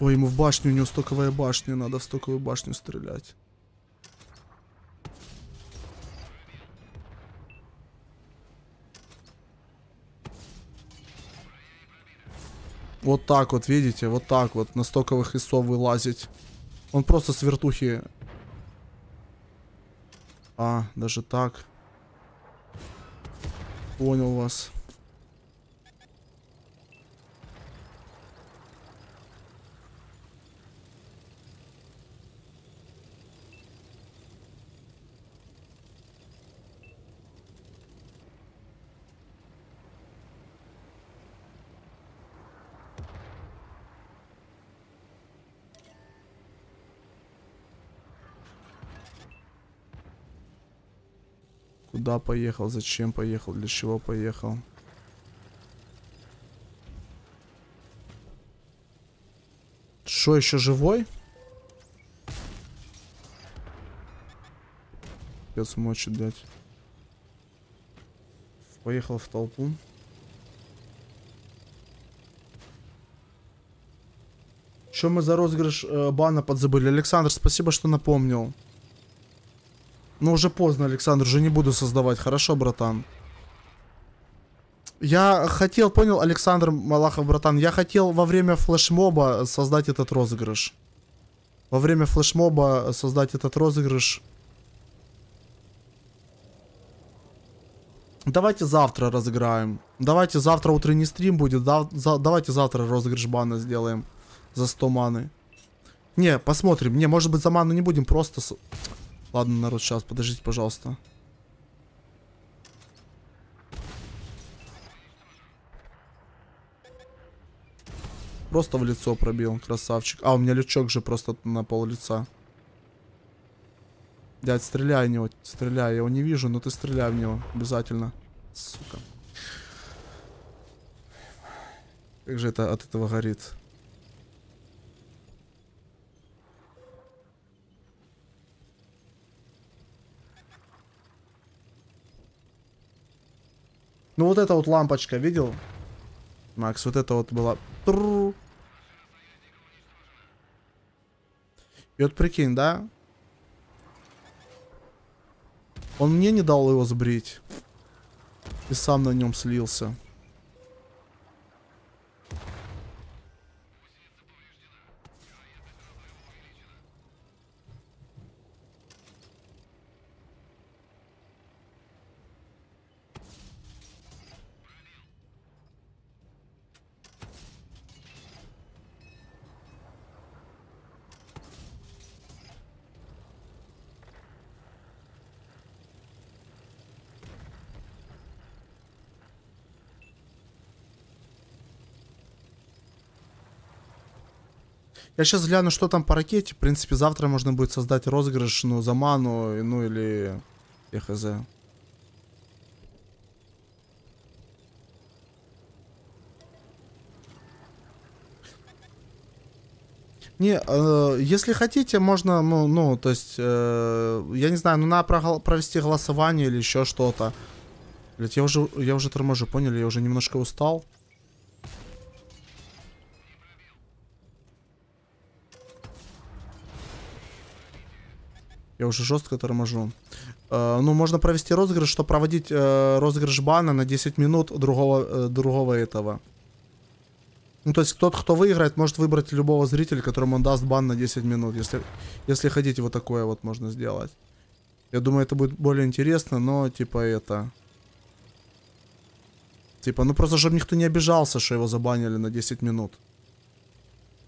Ой, ему в башню, у него стоковая башня, надо в стоковую башню стрелять. Вот так вот, видите, вот так вот на стоковых ИСов вылазить. Он просто с вертухи. А, даже так. Понял вас. Куда поехал, зачем поехал, для чего поехал. Что, еще живой? Пец мочит дать. Поехал в толпу. Что мы за розыгрыш э, бана подзабыли? Александр, спасибо, что напомнил. Но ну, уже поздно, Александр, уже не буду создавать. Хорошо, братан. Я хотел, понял, Александр Малахов, братан, я хотел во время флешмоба создать этот розыгрыш. Во время флешмоба создать этот розыгрыш. Давайте завтра разыграем. Давайте завтра утренний стрим будет. Да, за, давайте завтра розыгрыш бана сделаем. За 100 маны. Не, посмотрим. Не, может быть за ману не будем, просто... Ладно, народ, сейчас, подождите, пожалуйста. Просто в лицо пробил, красавчик. А, у меня лючок же просто на пол лица. Дядь, стреляй в него, стреляй. Я его не вижу, но ты стреляй в него. Обязательно. Сука. Как же это от этого горит. Ну вот эта вот лампочка, видел? Макс, вот это вот была... И вот прикинь, да? Он мне не дал его сбрить. И сам на нем слился. Я сейчас гляну, что там по ракете. В принципе, завтра можно будет создать розыгрыш, ну, за ману, ну, или... Я хз. Не, э, если хотите, можно, ну, ну то есть, э, я не знаю, ну, надо провести голосование или еще что-то. Блять, я уже, я уже торможу, поняли? Я уже немножко устал. Я уже жестко торможу. Э, ну, можно провести розыгрыш, что проводить э, розыгрыш бана на 10 минут другого, э, другого этого. Ну, то есть тот, кто выиграет, может выбрать любого зрителя, которому он даст бан на 10 минут. Если, если хотите, вот такое вот можно сделать. Я думаю, это будет более интересно, но типа это... Типа, ну просто, чтобы никто не обижался, что его забанили на 10 минут.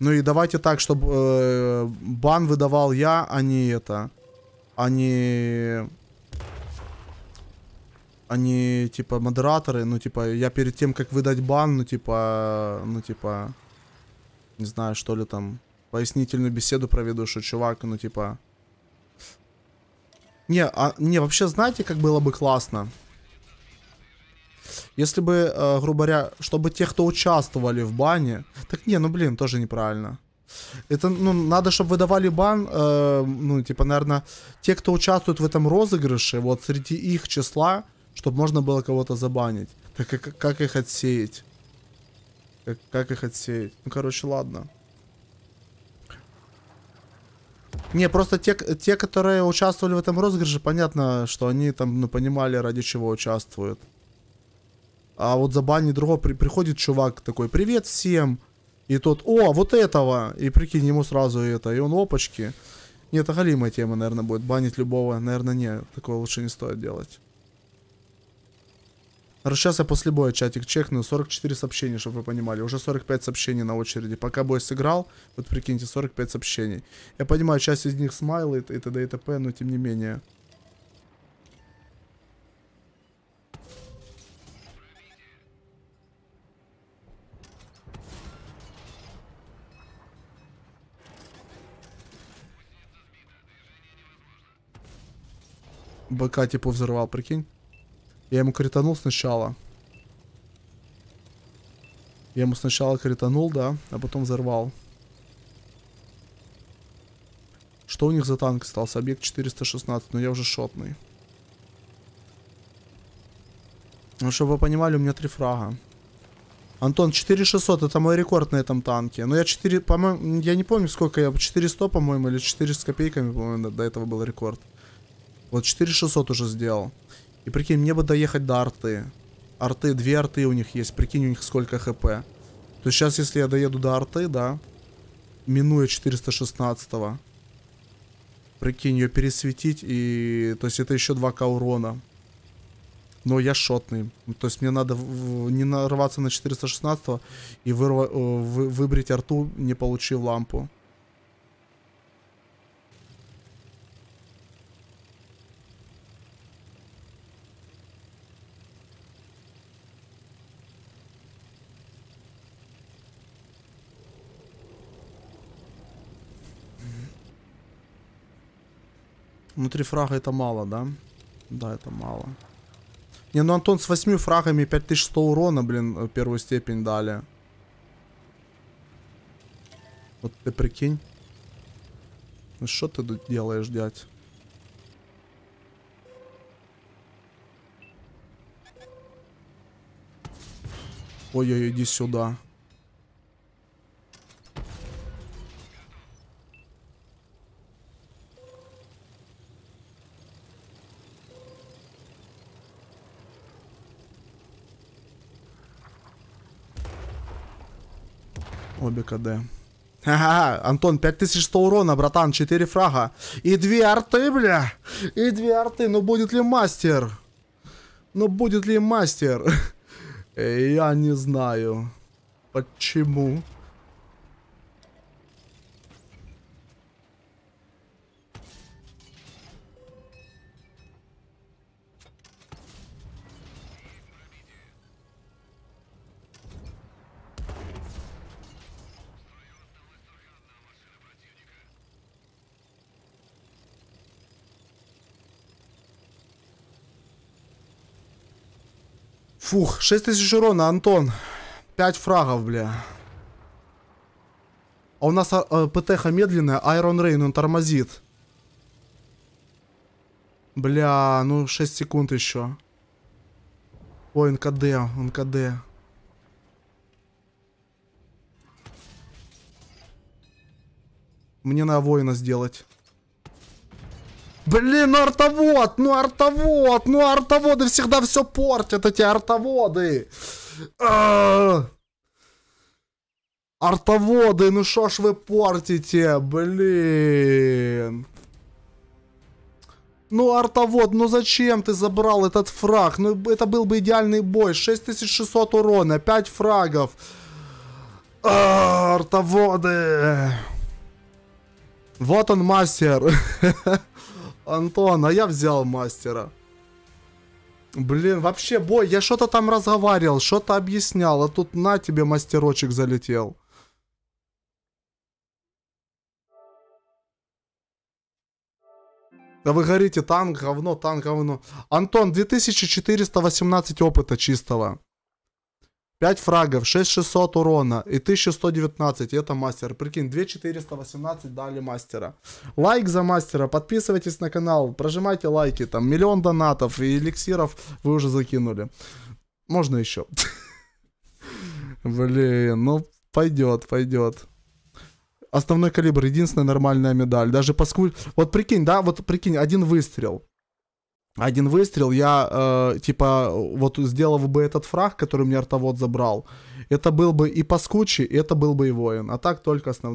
Ну и давайте так, чтобы э, бан выдавал я, а не это они... Они, типа, модераторы, ну, типа, я перед тем, как выдать бан, ну, типа, ну, типа, не знаю, что ли там, пояснительную беседу проведу, что чувак, ну, типа... Не, а, не, вообще, знаете, как было бы классно? Если бы, э, грубо говоря, чтобы те, кто участвовали в бане... Так не, ну, блин, тоже неправильно. Это, ну, надо, чтобы выдавали бан, э, ну, типа, наверное, те, кто участвует в этом розыгрыше, вот среди их числа, чтобы можно было кого-то забанить. Так как, как их отсеять? Как, как их отсеять? Ну, короче, ладно. Не, просто те, те, которые участвовали в этом розыгрыше, понятно, что они там, ну, понимали, ради чего участвуют. А вот за бани другого при, приходит чувак такой, привет всем, и тот, о, а вот этого! И прикинь, ему сразу это. И он, опачки. Нет, это тема, наверное, будет. Банить любого, наверное, не. Такое лучше не стоит делать. Сейчас я после боя чатик чекну. 44 сообщения, чтобы вы понимали. Уже 45 сообщений на очереди. Пока бой сыграл, вот прикиньте, 45 сообщений. Я понимаю, часть из них смайлы и т.д. и т.п., но тем не менее. БК типа взорвал, прикинь. Я ему кританул сначала. Я ему сначала кританул, да, а потом взорвал. Что у них за танк остался? Объект 416, но я уже шотный. Ну, чтобы вы понимали, у меня три фрага. Антон, 4600, это мой рекорд на этом танке. Но я 4, по-моему, я не помню, сколько я, 400, по-моему, или 4 с копейками, по-моему, до этого был рекорд. Вот 4600 уже сделал. И прикинь, мне бы доехать до арты. Арты, две арты у них есть. Прикинь, у них сколько хп. То есть сейчас, если я доеду до арты, да, минуя 416-го, прикинь, ее пересветить, и... То есть это еще 2к урона. Но я шотный. То есть мне надо в... не нарваться на 416 и вырва... Э, вы... выбрить арту, не получив лампу. Ну, три фрага это мало, да? Да, это мало. Не, ну Антон с 8 фрагами 5100 урона, блин, э, первую степень дали. Вот ты прикинь. Ну что ты тут делаешь, дядь? Ой-ой, иди сюда. ОБКД. Ага, Антон, 5100 урона, братан, 4 фрага. И 2 арты, бля. И 2 арты, ну будет ли мастер? Ну будет ли мастер? Э, я не знаю. Почему? Фух, 6 тысяч урона, Антон. 5 фрагов, бля. А у нас э, а, а, ПТХ медленная, Айрон Рейн, он тормозит. Бля, ну 6 секунд еще. Ой, НКД, НКД. Мне на воина сделать. Блин, ну артовод, ну артовод, ну артоводы всегда все портят, эти артоводы. А. Артоводы, ну шо ж вы портите, блин. Ну, артовод, ну зачем ты забрал этот фраг? Ну, это был бы идеальный бой. 6600 урона, 5 фрагов. А, артоводы. Вот он, мастер. Антон, а я взял мастера. Блин, вообще, бой, я что-то там разговаривал, что-то объяснял, а тут на тебе мастерочек залетел. Да вы горите, танк говно, танк говно. Антон, 2418 опыта чистого. 5 фрагов, 6600 урона и 1119, и это мастер. Прикинь, 2418 дали мастера. Лайк за мастера, подписывайтесь на канал, прожимайте лайки, там миллион донатов и эликсиров вы уже закинули. Можно еще. Блин, ну пойдет, пойдет. Основной калибр, единственная нормальная медаль. Даже поскуль... Вот прикинь, да, вот прикинь, один выстрел один выстрел, я, э, типа, вот сделал бы этот фраг, который мне артовод забрал, это был бы и паскучий, это был бы и воин. А так только основной.